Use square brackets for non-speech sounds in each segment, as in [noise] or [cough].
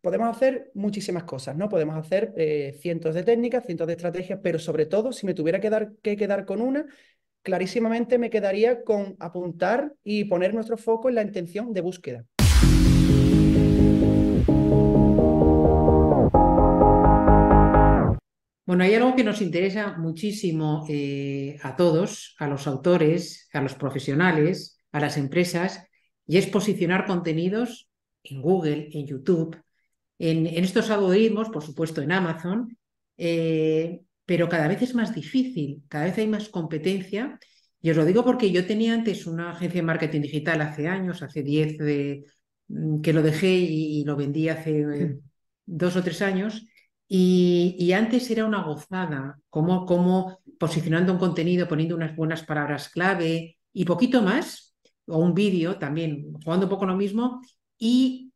podemos hacer muchísimas cosas, ¿no? Podemos hacer eh, cientos de técnicas, cientos de estrategias, pero sobre todo, si me tuviera que, dar, que quedar con una, clarísimamente me quedaría con apuntar y poner nuestro foco en la intención de búsqueda. Bueno, hay algo que nos interesa muchísimo eh, a todos, a los autores, a los profesionales, a las empresas, y es posicionar contenidos en Google, en YouTube, en, estos algoritmos, por supuesto en Amazon, eh, pero cada vez es más difícil, cada vez hay más competencia. Y os lo digo porque yo tenía antes una agencia de marketing digital hace años, hace 10 mm, que lo dejé y, lo vendí hace eh, dos o tres años. Y, antes era una gozada, como, como posicionando un contenido, poniendo unas buenas palabras clave y poquito más, o un vídeo también, jugando un poco lo mismo. Y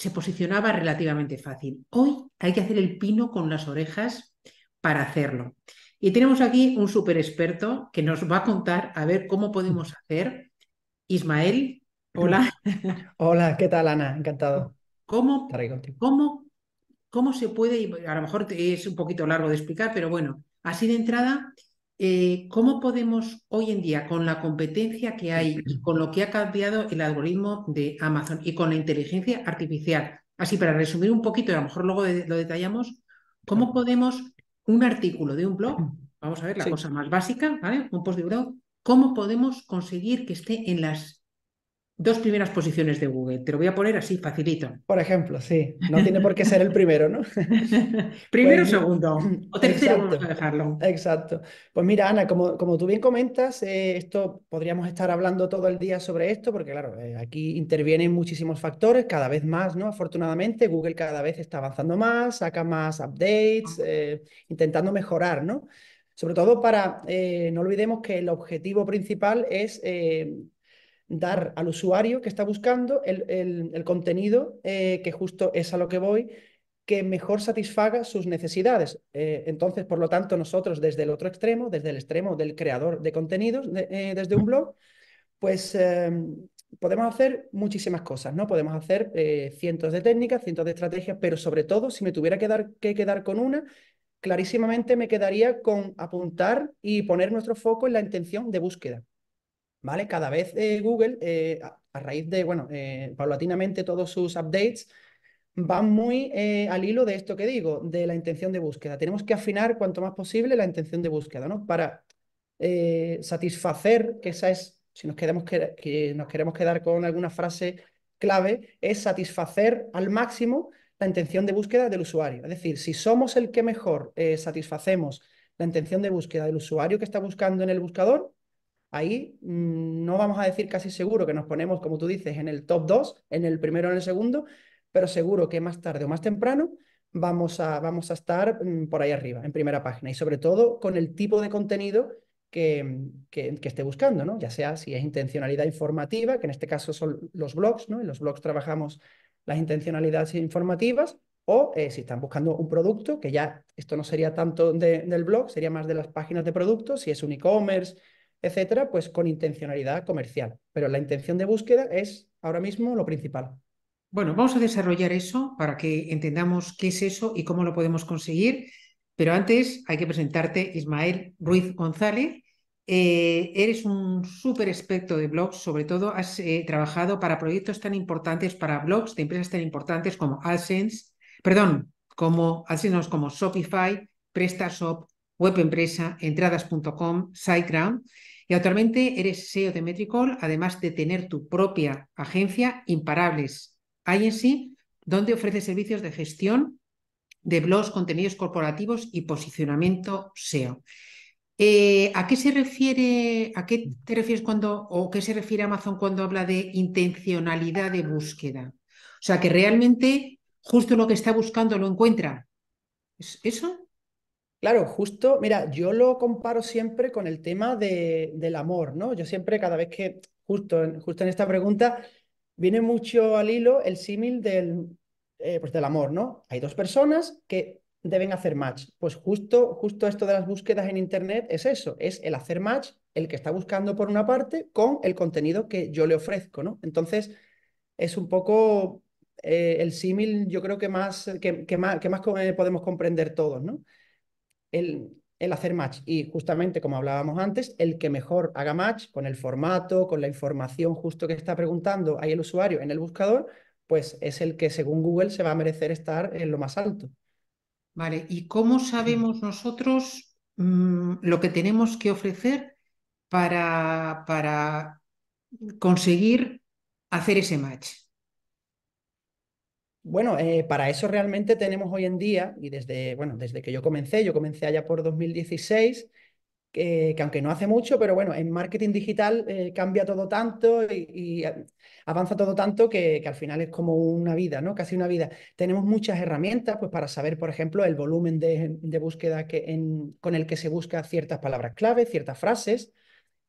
se posicionaba relativamente fácil. Hoy hay que hacer el pino con las orejas para hacerlo. Y tenemos aquí un súper experto que nos va a contar a ver cómo podemos hacer. Ismael, hola. [laughs] Hola, ¿qué tal, Ana? Encantado. ¿Cómo, cómo, cómo se puede, a lo mejor es un poquito largo de explicar, pero bueno, así de entrada, eh, ¿cómo podemos hoy en día, con la competencia que hay, con lo que ha cambiado el algoritmo de Amazon y con la inteligencia artificial, así para resumir un poquito, y a lo mejor luego lo detallamos, ¿cómo podemos un artículo de un blog, vamos a ver la cosa más básica, ¿vale? un post de blog, cómo podemos conseguir que esté en las dos primeras posiciones de Google. Te lo voy a poner así, facilito. Por ejemplo, sí. No tiene por qué ser el primero, ¿no? [laughs] primero, pues, segundo. O [laughs] tercero, exacto, dejarlo. Exacto. Pues mira, Ana, como, tú bien comentas, eh, esto podríamos estar hablando todo el día sobre esto, porque claro, eh, aquí intervienen muchísimos factores, cada vez más, ¿no? Afortunadamente, Google cada vez está avanzando más, saca más updates, eh, intentando mejorar, ¿no? Sobre todo para, no olvidemos que el objetivo principal es dar al usuario que está buscando el, contenido, eh, que justo es a lo que voy, que mejor satisfaga sus necesidades. Eh, entonces, por lo tanto, nosotros desde el otro extremo, desde el extremo del creador de contenidos, eh, desde un blog, pues em, podemos hacer muchísimas cosas, ¿no? Podemos hacer cientos de técnicas, cientos de estrategias, pero sobre todo, si me tuviera que, dar, que quedar con una, clarísimamente me quedaría con apuntar y poner nuestro foco en la intención de búsqueda. ¿vale? Cada vez eh, Google, eh, a, raíz de, bueno, eh, paulatinamente todos sus updates, van muy al hilo de esto que digo, de la intención de búsqueda. Tenemos que afinar cuanto más posible la intención de búsqueda, ¿no? Para satisfacer, que esa es, si nos, quedamos que, que nos queremos quedar con alguna frase clave, es satisfacer al máximo la intención de búsqueda del usuario. Es decir, si somos el que mejor satisfacemos la intención de búsqueda del usuario que está buscando en el buscador, Ahí mm, no vamos a decir casi seguro que nos ponemos, como tú dices, en el top 2, en el primero o en el segundo, pero seguro que más tarde o más temprano vamos a, vamos a estar mm, por ahí arriba, en primera página, y sobre todo con el tipo de contenido mm, que, que, esté buscando, ¿no? ya sea si es intencionalidad informativa, que en este caso son los blogs, ¿no? en los blogs trabajamos las intencionalidades informativas, o eh, si están buscando un producto, que ya esto no sería tanto del blog, sería más de las páginas de productos, si es un e-commerce etcétera, pues con intencionalidad comercial. Pero la intención de búsqueda es ahora mismo lo principal. Bueno, vamos a desarrollar eso para que entendamos qué es eso y cómo lo podemos conseguir. Pero antes hay que presentarte, Ismael Ruiz González. Eh, eres un súper experto de blogs, sobre todo has eh, trabajado para proyectos tan importantes, para blogs de empresas tan importantes como AdSense, perdón, como como Shopify, PrestaShop, web empresa, entradas.com, SiteGround. Y actualmente eres SEO de Metricol, además de tener tu propia agencia Imparables sí, donde ofrece servicios de gestión de blogs, contenidos corporativos y posicionamiento SEO. Eh, ¿A qué se refiere, a qué te refieres cuando, o qué se refiere Amazon cuando habla de intencionalidad de búsqueda? O sea, que realmente justo lo que está buscando lo encuentra. ¿Es eso? Claro, justo, mira, yo lo comparo siempre con el tema del amor, ¿no? Yo siempre, cada vez que, justo en, esta pregunta, viene mucho al hilo el símil del, eh, pues del amor, ¿no? Hay dos personas que deben hacer match. Pues justo, justo esto de las búsquedas en Internet es eso, es el hacer match, el que está buscando por una parte con el contenido que yo le ofrezco, ¿no? Entonces, es un poco eh, el símil, yo creo que más, que, que más, que más podemos comprender todos, ¿no? el, hacer match. Y justamente, como hablábamos antes, el que mejor haga match con el formato, con la información justo que está preguntando ahí el usuario en el buscador, pues es el que según Google se va a merecer estar en lo más alto. Vale, ¿y cómo sabemos nosotros mm, lo que tenemos que ofrecer para, para conseguir hacer ese match? Bueno, eh, para eso realmente tenemos hoy en día, y desde, bueno, desde que yo comencé, yo comencé allá por 2016, que, que aunque no hace mucho, pero bueno, en marketing digital eh, cambia todo tanto y, eh, avanza todo tanto que, al final es como una vida, ¿no? Casi una vida. Tenemos muchas herramientas pues, para saber, por ejemplo, el volumen de, de búsqueda que en, con el que se busca ciertas palabras clave, ciertas frases,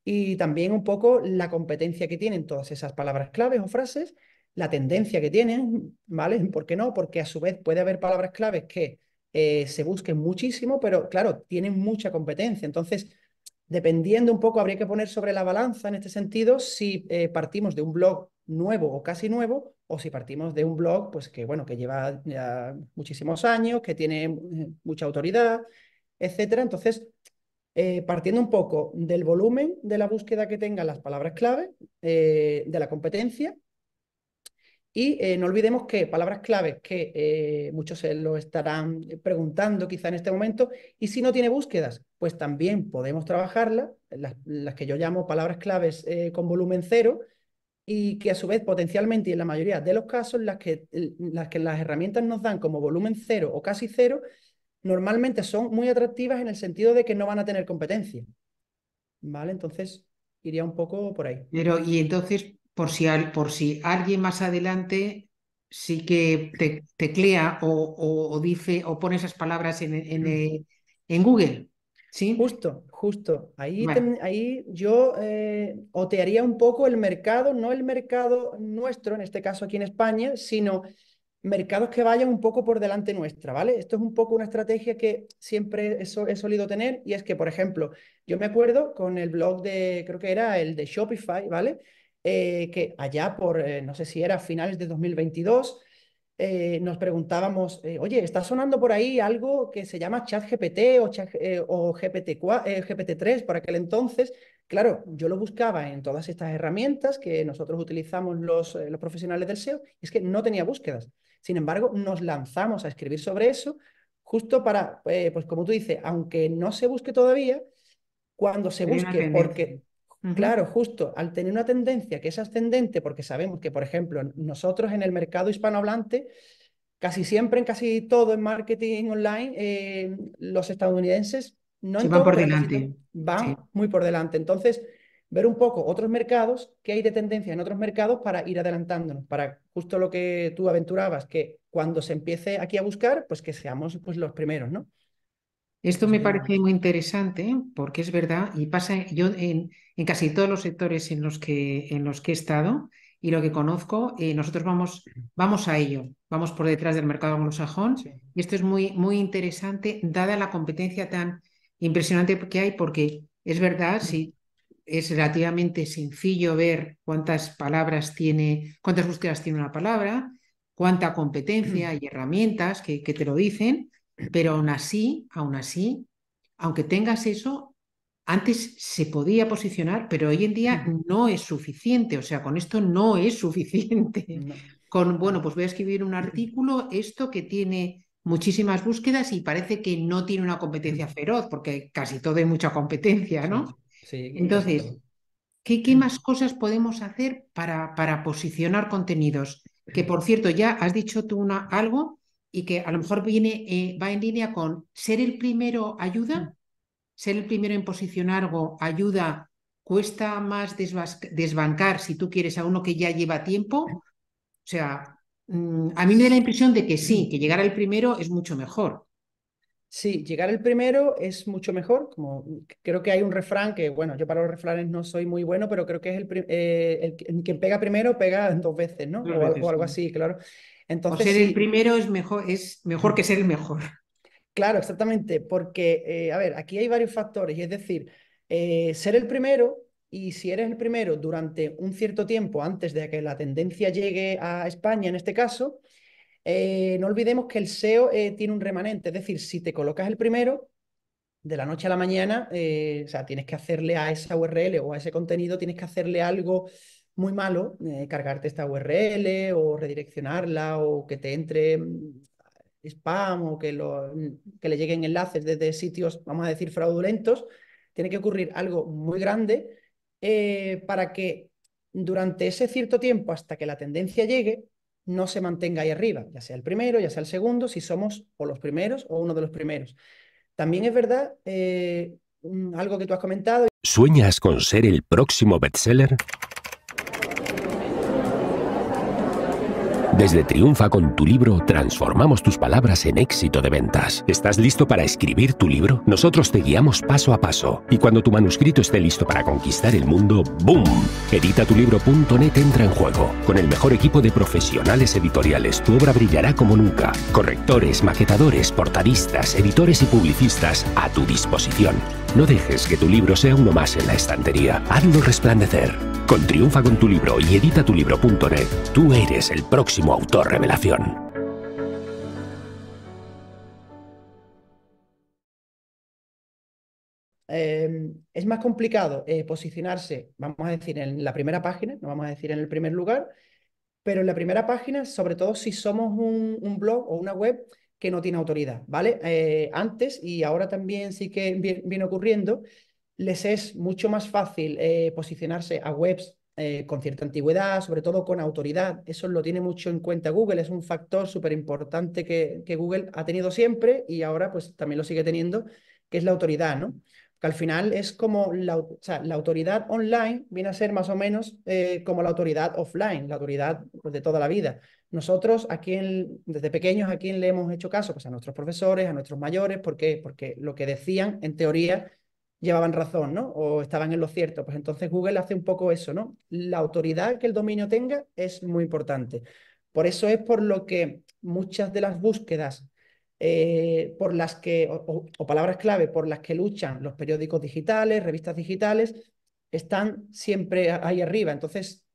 y también un poco la competencia que tienen todas esas palabras claves o frases la tendencia que tienen, ¿vale? ¿Por qué no? Porque a su vez puede haber palabras claves que eh, se busquen muchísimo, pero claro, tienen mucha competencia. Entonces, dependiendo un poco, habría que poner sobre la balanza en este sentido si eh, partimos de un blog nuevo o casi nuevo, o si partimos de un blog pues que, bueno, que lleva muchísimos años, que tiene eh, mucha autoridad, etcétera. Entonces, partiendo un poco del volumen de la búsqueda que tengan las palabras clave, de la competencia y eh, no olvidemos que palabras claves que eh, muchos se lo estarán preguntando quizá en este momento, y si no tiene búsquedas, pues también podemos trabajarlas, las, que yo llamo palabras claves eh, con volumen cero, y que a su vez potencialmente y en la mayoría de los casos las que, las que las herramientas nos dan como volumen cero o casi cero, normalmente son muy atractivas en el sentido de que no van a tener competencia. ¿Vale? Entonces iría un poco por ahí. Pero, y entonces, por si, por si alguien más adelante sí que te, teclea o, dice o pone esas palabras en, en, mm. eh, Google. ¿Sí? Justo, justo. Ahí, ahí yo eh, otearía un poco el mercado, no el mercado nuestro, en este caso aquí en España, sino mercados que vayan un poco por delante nuestra, ¿vale? Esto es un poco una estrategia que siempre he, he solido tener y es que, por ejemplo, yo me acuerdo con el blog de, creo que era el de Shopify, ¿vale? Eh, que allá por, eh, no sé si era finales de 2022, eh, nos preguntábamos, oye, está sonando por ahí algo que se llama ChatGPT o, o GPT, 3 por aquel entonces. Claro, yo lo buscaba en todas estas herramientas que nosotros utilizamos los, los profesionales del SEO, y es que no tenía búsquedas. Sin embargo, nos lanzamos a escribir sobre eso justo para, pues como tú dices, aunque no se busque todavía, cuando se busque, porque Claro, justo, al tener una tendencia que es ascendente, porque sabemos que, por ejemplo, nosotros en el mercado hispanohablante, casi siempre, en casi todo en marketing online, eh, los estadounidenses no van por delante. Van muy por delante. Entonces, ver un poco otros mercados, qué hay de tendencia en otros mercados para ir adelantándonos, para justo lo que tú aventurabas, que cuando se empiece aquí a buscar, pues que seamos pues, los primeros, ¿no? Esto me parece muy interesante ¿eh? porque es verdad y pasa yo en, casi todos los sectores en los, que, en los que he estado y lo que conozco, eh, nosotros vamos, vamos a ello, vamos por detrás del mercado anglosajón y esto es muy, muy interesante dada la competencia tan impresionante que hay porque es verdad, sí, es relativamente sencillo ver cuántas palabras tiene, cuántas búsquedas tiene una palabra, cuánta competencia y herramientas que, que te lo dicen pero aún así, aún así, aunque tengas eso, antes se podía posicionar, pero hoy en día no es suficiente. O sea, con esto no es suficiente. Con, bueno, pues voy a escribir un artículo, esto que tiene muchísimas búsquedas y parece que no tiene una competencia feroz, porque casi todo hay mucha competencia, ¿no? Entonces, ¿qué, ¿qué más cosas podemos hacer para, para posicionar contenidos? Que por cierto, ya has dicho tú algo y que a lo mejor viene, eh, va en línea con ser el primero ayuda, mm. ser el primero en posicionar algo ayuda, cuesta más desbancar si tú quieres a uno que ya lleva tiempo. O sea, mm, a mí me da la impresión de que sí, que llegar al primero es mucho mejor. Sí, llegar al primero es mucho mejor. Como creo que hay un refrán que, bueno, yo para los refranes no soy muy bueno, pero creo que es el, eh, el quien pega primero pega dos veces, ¿no? o, algo así, claro o ser el primero es mejor, es mejor que ser el mejor. Claro, exactamente, porque, eh, a ver, aquí hay varios factores, y es decir, eh, ser el primero, y si eres el primero durante un cierto tiempo antes de que la tendencia llegue a España, en este caso, eh, no olvidemos que el SEO tiene un remanente, es decir, si te colocas el primero, de la noche a la mañana, o sea, tienes que hacerle a esa URL o a ese contenido, tienes que hacerle algo muy malo eh, cargarte esta URL o redireccionarla o que te entre mm, spam o que, lo, mm, le lleguen enlaces desde sitios, vamos a decir, fraudulentos. Tiene que ocurrir algo muy grande eh, para que durante ese cierto tiempo, hasta que la tendencia llegue, no se mantenga ahí arriba, ya sea el primero, ya sea el segundo, si somos o los primeros o uno de los primeros. También es verdad eh, algo que tú has comentado. ¿Sueñas con ser el próximo bestseller? Desde Triunfa con tu libro transformamos tus palabras en éxito de ventas. ¿Estás listo para escribir tu libro? Nosotros te guiamos paso a paso. Y cuando tu manuscrito esté listo para conquistar el mundo, ¡boom! Editatulibro.net entra en juego. Con el mejor equipo de profesionales editoriales, tu obra brillará como nunca. Correctores, maquetadores, portadistas, editores y publicistas a tu disposición. No dejes que tu libro sea uno más en la estantería. Hazlo resplandecer. Con Triunfa con tu libro y editatulibro.net, tú eres el próximo autor revelación. Em, es más complicado eh, posicionarse, vamos a decir, en la primera página, no vamos a decir en el primer lugar, pero en la primera página, sobre todo si somos un, blog o una web que no tiene autoridad, ¿vale? Eh, antes y ahora también sí que viene ocurriendo les es mucho más fácil eh, posicionarse a webs eh, con cierta antigüedad, sobre todo con autoridad. Eso lo tiene mucho en cuenta Google, es un factor súper importante que, Google ha tenido siempre y ahora pues también lo sigue teniendo, que es la autoridad, ¿no? Que al final es como la, autoridad online viene a ser más o menos eh, como la autoridad offline, la autoridad pues, de toda la vida. Nosotros, a desde pequeños, ¿a quién le hemos hecho caso? Pues a nuestros profesores, a nuestros mayores, ¿por Porque lo que decían, en teoría, llevaban razón, ¿no? O estaban en lo cierto. Pues entonces Google hace un poco eso, ¿no? La autoridad que el dominio tenga es muy importante. Por eso es por lo que muchas de las búsquedas eh, por las que, o, palabras clave, por las que luchan los periódicos digitales, revistas digitales, están siempre ahí arriba. Entonces,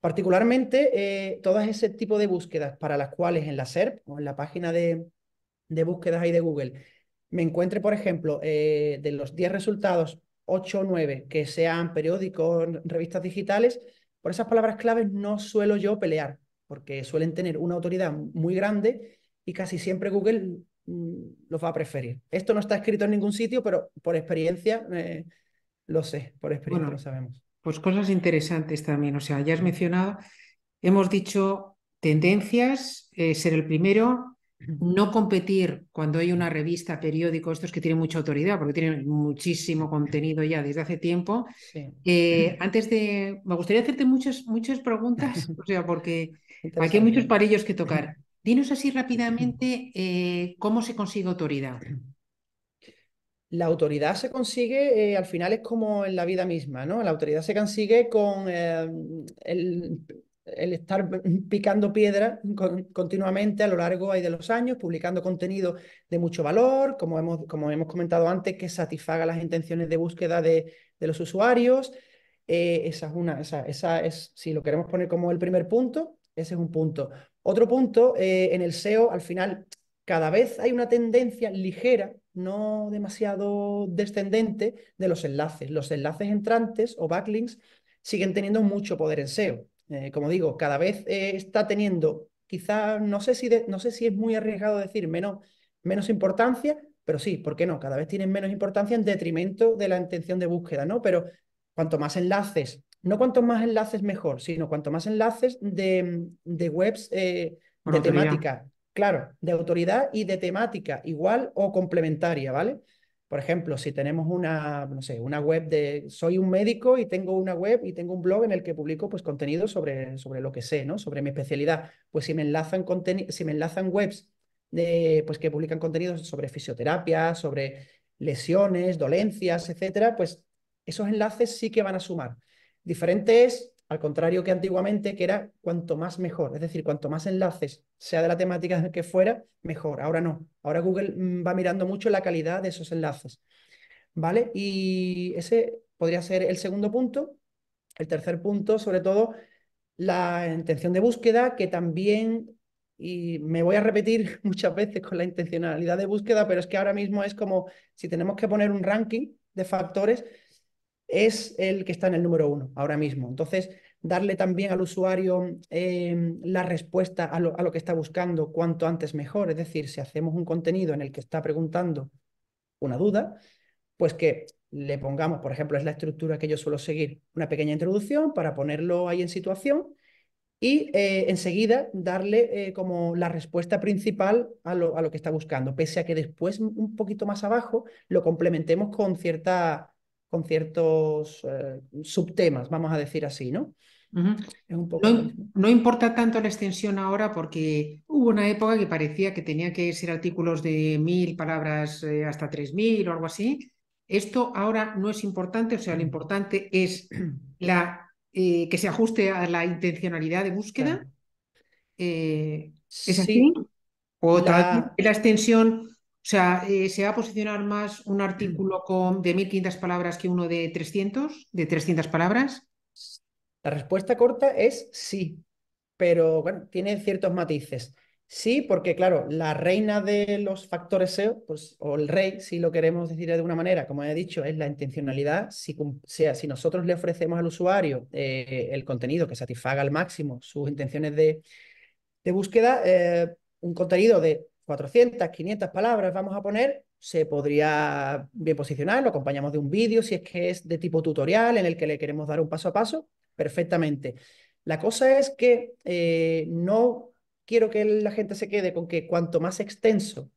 particularmente, eh, ...todas ese tipo de búsquedas para las cuales en la SERP o en la página de, de búsquedas ahí de Google me encuentre, por ejemplo, eh, de los 10 resultados, 8 o 9 que sean periódicos, revistas digitales, por esas palabras claves no suelo yo pelear, porque suelen tener una autoridad muy grande y casi siempre Google mm, los va a preferir. Esto no está escrito en ningún sitio, pero por experiencia eh, lo sé, por experiencia lo sabemos. Pues cosas interesantes también, o sea, ya has mencionado, hemos dicho tendencias, eh, ser el primero, no competir cuando hay una revista, periódico, estos que tienen mucha autoridad, porque tienen muchísimo contenido ya desde hace tiempo. Eh, antes de, me gustaría hacerte muchas, muchas preguntas, o sea, porque [laughs] aquí hay muchos parillos que tocar. [laughs] Dinos así rápidamente eh, cómo se consigue autoridad. La autoridad se consigue, eh, al final es como en la vida misma, ¿no? La autoridad se consigue con el el estar picando piedra continuamente a lo largo de los años, publicando contenido de mucho valor, como hemos, como hemos comentado antes, que satisfaga las intenciones de búsqueda de, los usuarios. Eh, esa es una, esa, es, si lo queremos poner como el primer punto, ese es un punto. Otro punto, eh, en el SEO, al final, cada vez hay una tendencia ligera, no demasiado descendente, de los enlaces. Los enlaces entrantes o backlinks siguen teniendo mucho poder en SEO. Eh, como digo, cada vez eh, está teniendo, quizás, no, sé si no sé si es muy arriesgado decir menos, menos importancia, pero sí, ¿por qué no? Cada vez tienen menos importancia en detrimento de la intención de búsqueda, ¿no? Pero cuanto más enlaces, no cuanto más enlaces mejor, sino cuanto más enlaces de, webs eh, de temática, claro, de autoridad y de temática igual o complementaria, ¿vale? Por ejemplo, si tenemos una, no sé, una web de, soy un médico y tengo una web y tengo un blog en el que publico pues contenido sobre, sobre lo que sé, ¿no? Sobre mi especialidad. Pues si me enlazan, si me enlazan webs de, pues que publican contenidos sobre fisioterapia, sobre lesiones, dolencias, etcétera, pues esos enlaces sí que van a sumar. diferentes... Al contrario que antiguamente, que era cuanto más mejor, es decir, cuanto más enlaces, sea de la temática que fuera, mejor. Ahora no. Ahora Google mm, va mirando mucho la calidad de esos enlaces. ¿Vale? Y ese podría ser el segundo punto. El tercer punto, sobre todo, la intención de búsqueda, que también, y me voy a repetir [laughs] muchas veces con la intencionalidad de búsqueda, pero es que ahora mismo es como si tenemos que poner un ranking de factores, es el que está en el número uno ahora mismo. Entonces, darle también al usuario em, la respuesta a lo, que está buscando cuanto antes mejor. Es decir, si hacemos un contenido en el que está preguntando una duda, pues que le pongamos, por ejemplo, es la estructura que yo suelo seguir, una pequeña introducción para ponerlo ahí en situación y eh, enseguida darle eh, como la respuesta principal a lo, a lo que está buscando, pese a que después un poquito más abajo lo complementemos con cierta con ciertos eh, subtemas, vamos a decir así, ¿no? no, importa tanto la extensión ahora porque hubo una época que parecía que tenía que ser artículos de mil palabras eh, hasta tres mil o algo así. Esto ahora no es importante, o sea, lo importante es la, eh, que se ajuste a la intencionalidad de búsqueda. ¿Es así? O la extensión o sea, eh, ¿se va a posicionar más un artículo con, de 1.500 palabras que uno de 300, de 300 palabras? La respuesta corta es sí, pero bueno, tiene ciertos matices. Sí, porque claro, la reina de los factores SEO, pues, o el rey, si lo queremos decir de alguna manera, como he dicho, es la intencionalidad. Si, sea, si nosotros le ofrecemos al usuario eh, el contenido que satisfaga al máximo sus intenciones de, búsqueda, eh, un contenido de 400, 500 palabras vamos a poner, se podría bien posicionar, lo acompañamos de un vídeo, si es que es de tipo tutorial en el que le queremos dar un paso a paso, perfectamente. La cosa es que eh, no quiero que la gente se quede con que cuanto más extenso,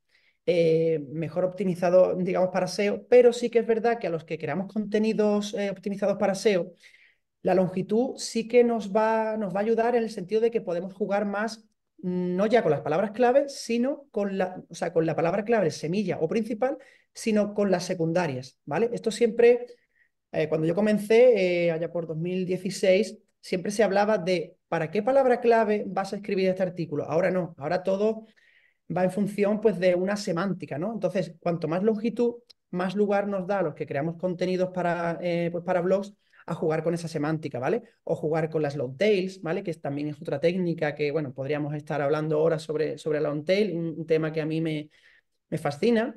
eh, mejor optimizado, digamos, para SEO, pero sí que es verdad que a los que creamos contenidos eh, optimizados para SEO, la longitud sí que nos va, nos va a ayudar en el sentido de que podemos jugar más no ya con las palabras clave, sino con la, con la palabra clave semilla o principal, sino con las secundarias, ¿vale? Esto siempre, eh, cuando yo comencé, eh, allá por 2016, siempre se hablaba de para qué palabra clave vas a escribir este artículo. Ahora no, ahora todo va en función pues, de una semántica, ¿no? Entonces, cuanto más longitud, más lugar nos da a los que creamos contenidos para eh, pues, blogs a jugar con esa semántica, ¿vale? O jugar con las long tails, ¿vale? Que también es otra técnica que, bueno, podríamos estar hablando ahora sobre, sobre la long tail, un tema que a mí me, me fascina.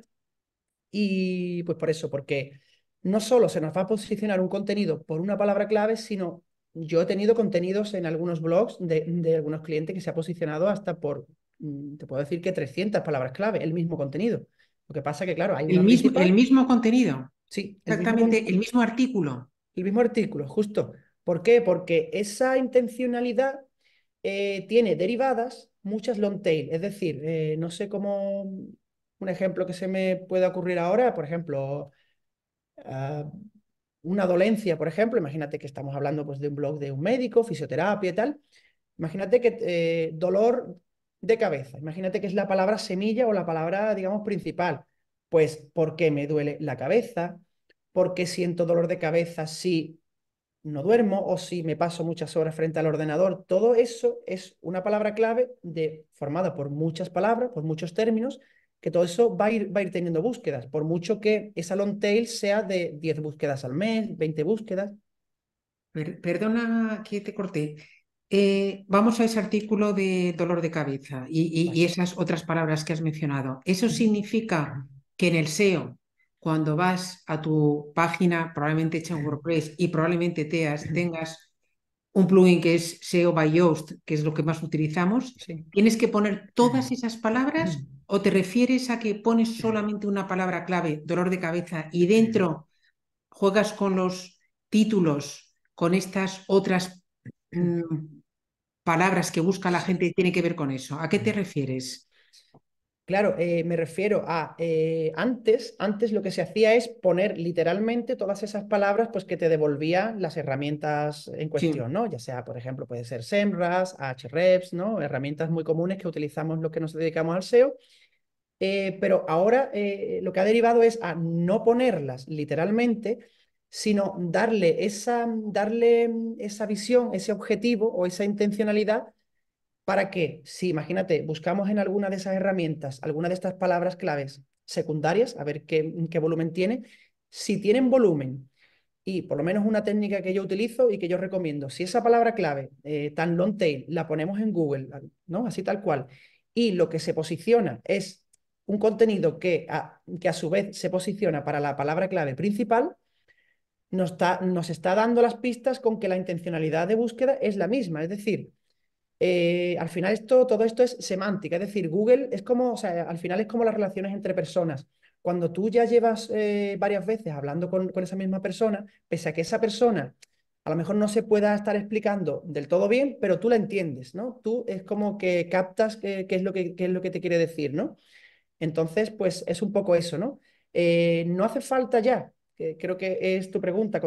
Y pues por eso, porque no solo se nos va a posicionar un contenido por una palabra clave, sino yo he tenido contenidos en algunos blogs de, algunos clientes que se ha posicionado hasta por, mm, te puedo decir que 300 palabras clave, el mismo contenido. Lo que pasa que, claro, hay... El, mismo, el mismo contenido. Sí. Exactamente, el mismo artículo. El mismo artículo, justo. ¿Por qué? Porque esa intencionalidad eh, tiene derivadas muchas long tail. Es decir, eh, no sé cómo un ejemplo que se me pueda ocurrir ahora, por ejemplo, ah, una dolencia, por ejemplo, imagínate que estamos hablando pues, de un blog de un médico, fisioterapia y tal. Imagínate que eh, dolor de cabeza, imagínate que es la palabra semilla o la palabra, digamos, principal. Pues, ¿por qué me duele la cabeza? Porque siento dolor de cabeza si no duermo o si me paso muchas horas frente al ordenador. Todo eso es una palabra clave de, formada por muchas palabras, por muchos términos, que todo eso va a ir, va a ir teniendo búsquedas, por mucho que esa long tail sea de 10 búsquedas al mes, 20 búsquedas. perdona que te corté. Eh, vamos a ese artículo de dolor de cabeza y, y esas otras palabras que has mencionado. ¿Eso mm. significa que en el SEO cuando vas a tu página, probablemente hecha en WordPress y probablemente teas, tengas un plugin que es SEO by Yoast, que es lo que más utilizamos, ¿tienes que poner todas esas palabras o te refieres a que pones solamente una palabra clave, dolor de cabeza, y dentro juegas con los títulos, con estas otras mm, palabras que busca la gente y tiene que ver con eso? ¿A qué te refieres? Claro, eh, me refiero a eh, antes, antes lo que se hacía es poner literalmente todas esas palabras pues, que te devolvían las herramientas en cuestión, ¿no? Ya sea, por ejemplo, puede ser SEMRAS, HREPS, ¿no? Herramientas muy comunes que utilizamos los que nos dedicamos al SEO. Eh, pero ahora lo que ha derivado es a no ponerlas literalmente, sino darle esa, darle mm, esa visión, ese objetivo o esa intencionalidad para que, si imagínate, buscamos en alguna de esas herramientas, alguna de estas palabras claves secundarias, a ver qué, volumen tiene, si tienen volumen y por lo menos una técnica que yo utilizo y que yo recomiendo, si esa palabra clave, eh, tan long tail, la ponemos en Google, ¿no? Así tal cual, y lo que se posiciona es un contenido que a, que a su vez se posiciona para la palabra clave principal, nos está dando las pistas con que la intencionalidad de búsqueda es la misma, es decir, eh, al final esto, todo esto es semántica, es decir, Google es como, o sea, al final es como las relaciones entre personas. Cuando tú ya llevas eh, varias veces hablando con, esa misma persona, pese a que esa persona a lo mejor no se pueda estar explicando del todo bien, pero tú la entiendes, ¿no? Tú es como que captas eh, qué, es, lo que, es lo que te quiere decir, ¿no? Entonces, pues es un poco eso, ¿no? no hace falta ya, creo que es tu pregunta,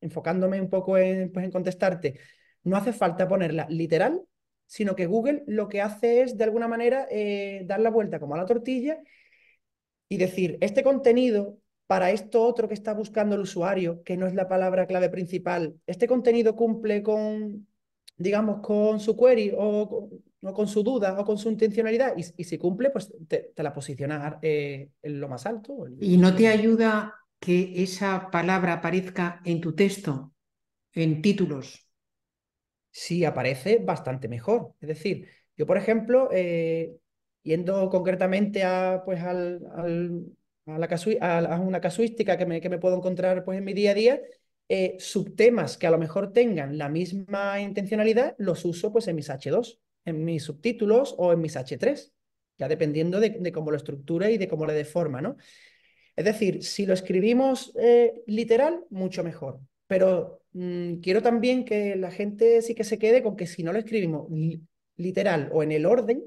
enfocándome un poco en pues, contestarte, no hace falta ponerla literal, sino que Google lo que hace es, de alguna manera, eh, dar la vuelta como a la tortilla y decir, este contenido para esto otro que está buscando el usuario, que no es la palabra clave principal, este contenido cumple con, digamos, con su query o, con su duda o con su intencionalidad, y, si cumple, pues te, la posiciona eh, en lo más alto. ¿Y no te ayuda que esa palabra aparezca en tu texto, en títulos? sí aparece bastante mejor. Es decir, yo, por ejemplo, eh, yendo concretamente a, pues, a, la a, una casuística que me, que me, puedo encontrar pues, en mi día a día, eh, subtemas que a lo mejor tengan la misma intencionalidad, los uso pues, en mis H2, en mis subtítulos o en mis H3, ya dependiendo de, cómo lo estructura y de cómo le deforma forma, ¿no? Es decir, si lo escribimos eh, literal, mucho mejor. Pero Mm, quiero también que la gente sí que se quede con que si no lo escribimos literal o en el orden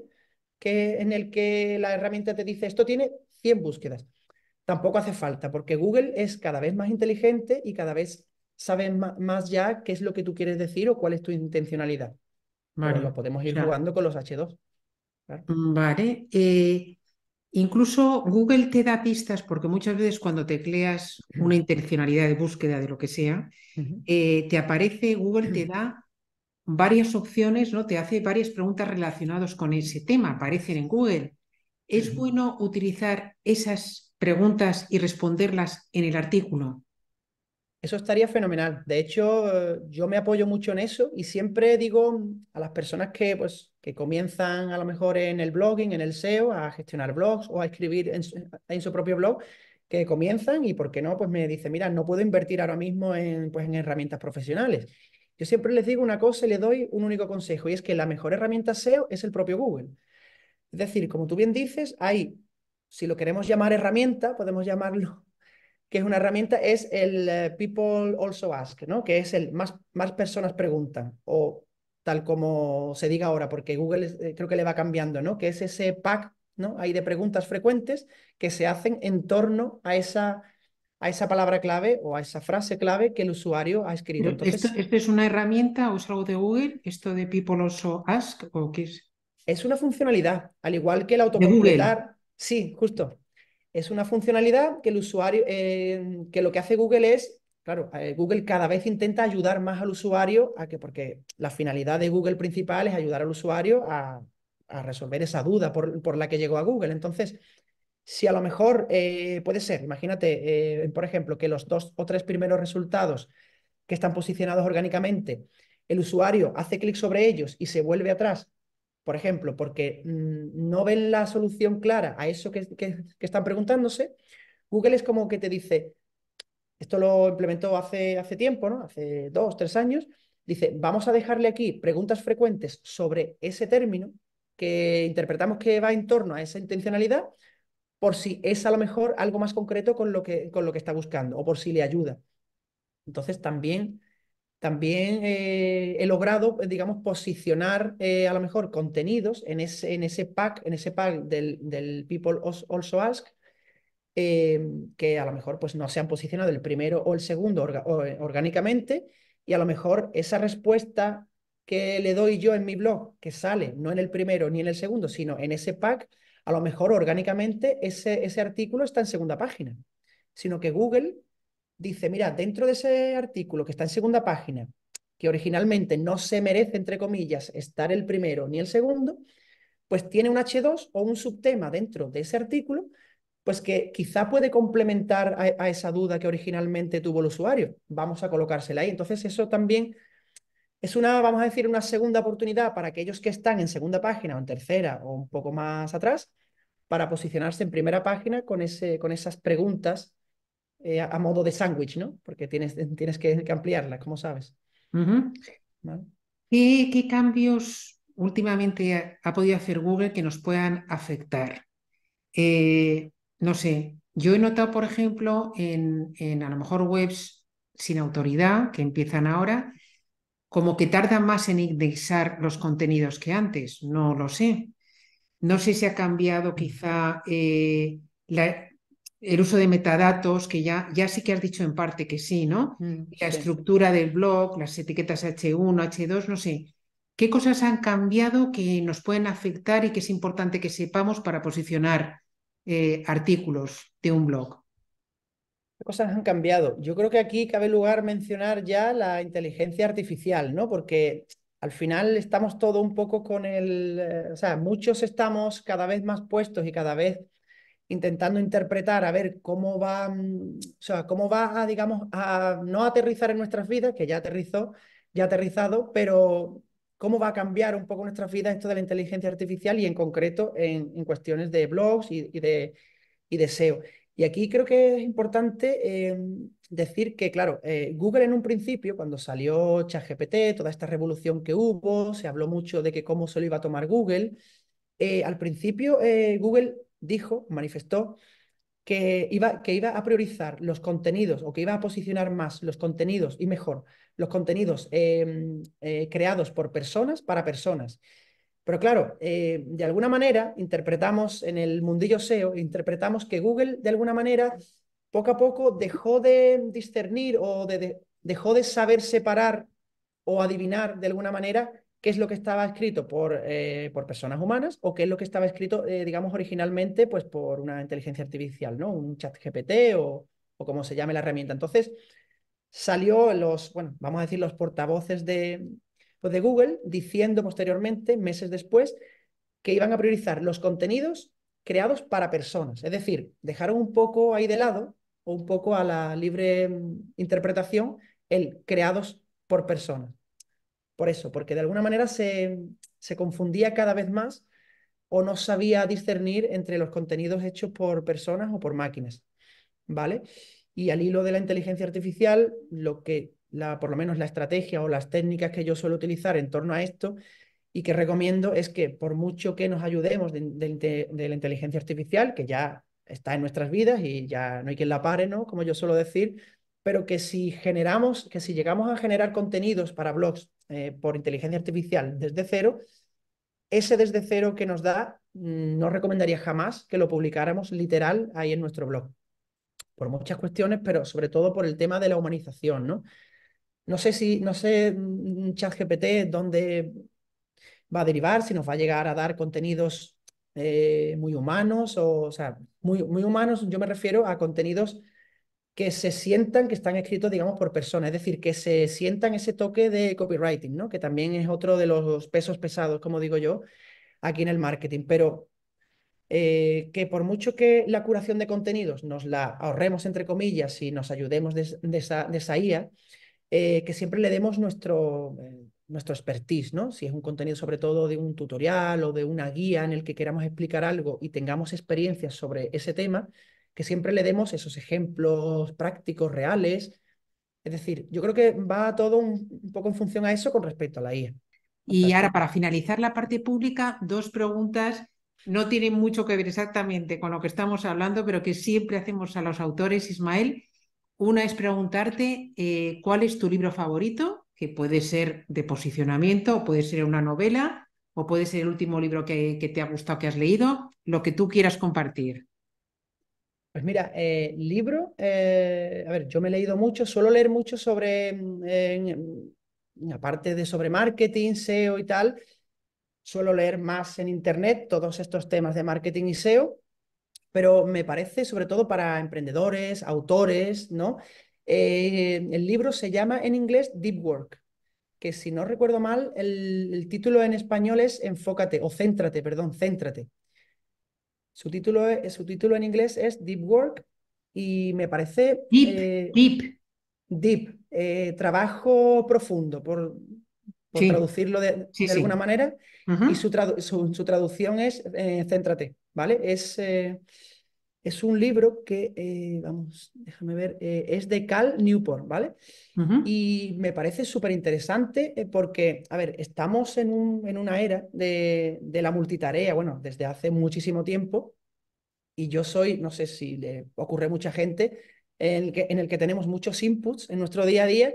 que, en el que la herramienta te dice esto tiene 100 búsquedas, tampoco hace falta, porque Google es cada vez más inteligente y cada vez sabe más ya qué es lo que tú quieres decir o cuál es tu intencionalidad. lo podemos ir jugando con los H2. Mm, vale. Eh, Incluso Google te da pistas porque muchas veces cuando tecleas una intencionalidad de búsqueda de lo que sea, eh, te aparece, Google te da varias opciones, ¿no? Te hace varias preguntas relacionadas con ese tema, aparecen en Google. ¿Es bueno utilizar esas preguntas y responderlas en el artículo? Eso estaría fenomenal. De hecho, yo me apoyo mucho en eso y siempre digo a las personas que, pues, que comienzan a lo mejor en el blogging, en el SEO, a gestionar blogs o a escribir en su, propio blog, que comienzan y, ¿por qué no? Pues me dice mira, no puedo invertir ahora mismo en, pues, en herramientas profesionales. Yo siempre les digo una cosa y les doy un único consejo y es que la mejor herramienta SEO es el propio Google. Es decir, como tú bien dices, hay, si lo queremos llamar herramienta, podemos llamarlo que es una herramienta, es el eh, People Also Ask, ¿no? que es el más, más personas preguntan, o tal como se diga ahora, porque Google eh, creo que le va cambiando, ¿no? que es ese pack ¿no? Hay de preguntas frecuentes que se hacen en torno a esa, a esa palabra clave o a esa frase clave que el usuario ha escrito. Entonces, ¿Esto, es una herramienta o es algo de Google? ¿Esto de People Also Ask o es? una funcionalidad, al igual que el autocompletar. Sí, justo. Es una funcionalidad que el usuario, eh, que lo que hace Google es, claro, eh, Google cada vez intenta ayudar más al usuario a que, porque la finalidad de Google principal es ayudar al usuario a, resolver esa duda por, la que llegó a Google. Entonces, si a lo mejor eh, puede ser, imagínate, por ejemplo, que los dos o tres primeros resultados que están posicionados orgánicamente, el usuario hace clic sobre ellos y se vuelve atrás por ejemplo, porque mm, no ven la solución clara a eso que, están preguntándose, Google es como que te dice, esto lo implementó hace, hace tiempo, ¿no? hace dos, tres años, dice, vamos a dejarle aquí preguntas frecuentes sobre ese término que interpretamos que va en torno a esa intencionalidad, por si es a lo mejor algo más concreto con lo que, con lo que está buscando o por si le ayuda. Entonces también también eh, he logrado, eh, digamos, posicionar eh, a lo mejor contenidos en ese, en ese pack, en ese pack del, People Also Ask, em, que a lo mejor pues, no se han posicionado el primero o el segundo orgánicamente, y a lo mejor esa respuesta que le doy yo en mi blog, que sale no en el primero ni en el segundo, sino en ese pack, a lo mejor orgánicamente ese, ese artículo está en segunda página, sino que Google dice, mira, dentro de ese artículo que está en segunda página, que originalmente no se merece, entre comillas, estar el primero ni el segundo, pues tiene un H2 o un subtema dentro de ese artículo, pues que quizá puede complementar a, esa duda que originalmente tuvo el usuario. Vamos a colocársela ahí. Entonces, eso también es una, vamos a decir, una segunda oportunidad para aquellos que están en segunda página o en tercera o un poco más atrás, para posicionarse en primera página con, ese, con esas preguntas eh, a, modo de sándwich, ¿no? Porque tienes, [laughs] tienes que, ampliarla, como sabes. ¿Qué, cambios últimamente ha, podido hacer Google que nos puedan afectar? Eh, no sé, yo he notado, por ejemplo, en, a lo mejor webs sin autoridad que empiezan ahora, como que tardan más en indexar los contenidos que antes, no lo sé. No sé si ha cambiado mm. quizá eh, la, el uso de metadatos, que ya, ya sí que has dicho en parte que sí, ¿no? Mm, la estructura del blog, las etiquetas H1, H2, no sé. ¿Qué cosas han cambiado que nos pueden afectar y que es importante que sepamos para posicionar eh, artículos de un blog? ¿Qué cosas han cambiado? Yo creo que aquí cabe lugar mencionar ya la inteligencia artificial, ¿no? Porque al final estamos todo un poco con el, eh, o sea, muchos estamos cada vez más puestos y cada vez intentando interpretar a ver cómo va, mm, o sea, cómo va a, digamos, a no aterrizar en nuestras vidas, que ya aterrizó, ya aterrizado, pero cómo va a cambiar un poco nuestras vidas esto de la inteligencia artificial y en concreto en, cuestiones de blogs y, de, y SEO. Y aquí creo que es importante em, decir que, claro, eh, Google en un principio, cuando salió ChatGPT, toda esta revolución que hubo, se habló mucho de que cómo se lo iba a tomar Google. Eh, al principio, eh, Google dijo, manifestó que iba, que iba a priorizar los contenidos o que iba a posicionar más los contenidos y mejor los contenidos em, eh, creados por personas para personas. Pero claro, eh, de alguna manera interpretamos en el mundillo SEO, interpretamos que Google de alguna manera poco a poco dejó de discernir o dejó de saber separar o adivinar de alguna manera qué es lo que estaba escrito por, eh, por personas humanas o qué es lo que estaba escrito, eh, digamos, originalmente pues, por una inteligencia artificial, ¿no? Un chat GPT o, como se llame la herramienta. Entonces, salió los, bueno, vamos a decir, los portavoces de, pues, de Google diciendo posteriormente, meses después, que iban a priorizar los contenidos creados para personas. Es decir, dejaron un poco ahí de lado o un poco a la libre mm, interpretación el creados por personas. Por eso, porque de alguna manera se, confundía cada vez más o no sabía discernir entre los contenidos hechos por personas o por máquinas. ¿Vale? Y al hilo de la inteligencia artificial, lo que la, por lo menos la estrategia o las técnicas que yo suelo utilizar en torno a esto y que recomiendo es que por mucho que nos ayudemos de, de la inteligencia artificial, que ya está en nuestras vidas y ya no hay quien la pare, ¿no? Como yo suelo decir, pero que si generamos, que si llegamos a generar contenidos para blogs eh, por inteligencia artificial desde cero, ese desde cero que nos da, mm, no recomendaría jamás que lo publicáramos literal ahí en nuestro blog. Por muchas cuestiones, pero sobre todo por el tema de la humanización, ¿no? No sé si, no sé, mm, ChatGPT, dónde va a derivar, si nos va a llegar a dar contenidos eh, muy humanos, o, o sea, muy, muy humanos, yo me refiero a contenidos que se sientan que están escritos, digamos, por personas, es decir, que se sientan ese toque de copywriting, ¿no? Que también es otro de los pesos pesados, como digo yo, aquí en el marketing. Pero eh, que por mucho que la curación de contenidos nos la ahorremos, entre comillas, y nos ayudemos de, esa, de IA, eh, que siempre le demos nuestro, eh, nuestro expertise, ¿no? Si es un contenido sobre todo de un tutorial o de una guía en el que queramos explicar algo y tengamos experiencias sobre ese tema, que siempre le demos esos ejemplos prácticos, reales. Es decir, yo creo que va todo un, poco en función a eso con respecto a la IA. Y ahora, para finalizar la parte pública, dos preguntas no tienen mucho que ver exactamente con lo que estamos hablando, pero que siempre hacemos a los autores, Ismael. Una es preguntarte eh, cuál es tu libro favorito, que puede ser de posicionamiento, o puede ser una novela, o puede ser el último libro que, te ha gustado, que has leído, lo que tú quieras compartir. Pues mira, el eh, libro, eh, a ver, yo me he leído mucho, suelo leer mucho sobre, mm, aparte de sobre marketing, SEO y tal, suelo leer más en Internet todos estos temas de marketing y SEO, pero me parece sobre todo para emprendedores, autores, ¿no? Eh, el libro se llama en inglés Deep Work, que si no recuerdo mal, el título en español es Enfócate o Céntrate, perdón, Céntrate. Su título, su título en inglés es Deep Work y me parece... Deep, eh, deep. Deep, eh, trabajo profundo, por, por traducirlo de, alguna manera. Y su, traducción es eh, Céntrate, ¿vale? Es... Es un libro que, eh, vamos, déjame ver, eh, es de Cal Newport, ¿vale? Y me parece súper interesante eh, porque, a ver, estamos en, un, en una era de, la multitarea, bueno, desde hace muchísimo tiempo, y yo soy, no sé si le ocurre mucha gente, en el, que, en el que tenemos muchos inputs en nuestro día a día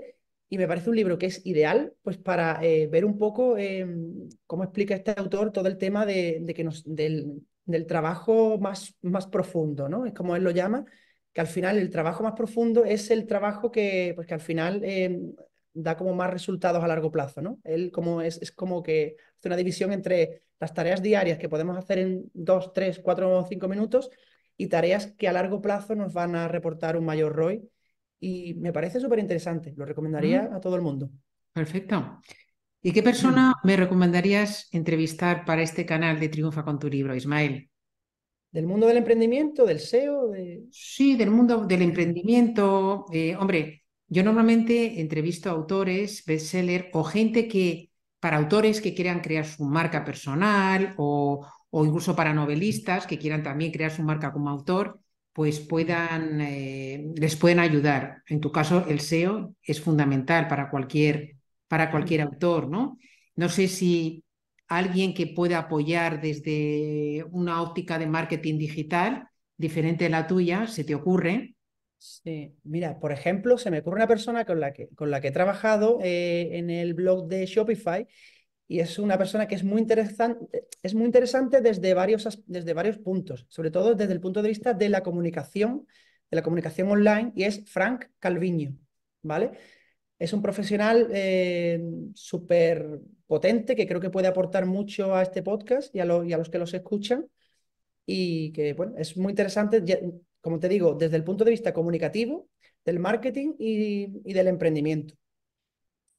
y me parece un libro que es ideal pues para ver un poco em, cómo explica este autor todo el tema de, de que nos, del, del trabajo más, más profundo, ¿no? Es como él lo llama, que al final el trabajo más profundo es el trabajo que, pues que al final em, da como más resultados a largo plazo, ¿no? Él como es, es como que hace una división entre las tareas diarias que podemos hacer en dos, tres, cuatro, o 5 minutos y tareas que a largo plazo nos van a reportar un mayor ROI. Y me parece súper interesante, lo recomendaría mm. a todo el mundo. Perfecto. ¿Y qué persona me recomendarías entrevistar para este canal de Triunfa con tu libro, Ismael? ¿Del mundo del emprendimiento, del SEO? Sí, del mundo del emprendimiento. Eh, hombre, yo normalmente entrevisto a autores, bestseller o gente que, para autores que quieran crear su marca personal o, incluso para novelistas que quieran también crear su marca como autor, pues puedan, eh, les pueden ayudar. En tu caso, el SEO es fundamental para cualquier para cualquier autor, ¿no? No sé si alguien que pueda apoyar desde una óptica de marketing digital diferente a la tuya, ¿se te ocurre? Sí, mira, por ejemplo, se me ocurre una persona con la que, con la que he trabajado eh, en el blog de Shopify y es una persona que es muy interesante, es muy interesante desde, varios, desde varios puntos, sobre todo desde el punto de vista de la comunicación, de la comunicación online y es Frank Calviño, ¿vale? Es un profesional eh, súper potente que creo que puede aportar mucho a este podcast y a, los que los escuchan. Y que, bueno, es muy interesante, como te digo, desde el punto de vista comunicativo, del marketing y, del emprendimiento.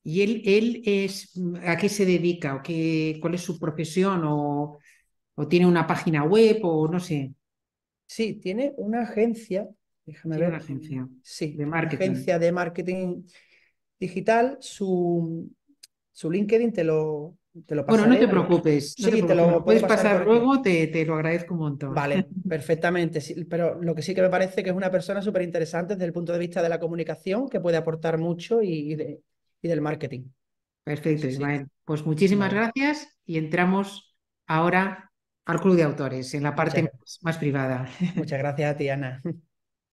¿Y él, él es, a qué se dedica? ¿O qué, ¿Cuál es su profesión? ¿O, tiene una página web? ¿O no sé? Sí, tiene una agencia. Déjame ver. Una agencia. Sí, de marketing. agencia de marketing digital, su, su LinkedIn te lo, te lo Bueno, no te preocupes. te, lo puedes pasar, luego, te, lo agradezco un montón. Vale, [laughs] perfectamente. pero lo que sí que me parece que es una persona súper interesante desde el punto de vista de la comunicación, que puede aportar mucho y, del marketing. Perfecto, Pues muchísimas gracias y entramos ahora al Club de Autores, en la parte más, más privada. Muchas gracias a ti, Ana. [laughs]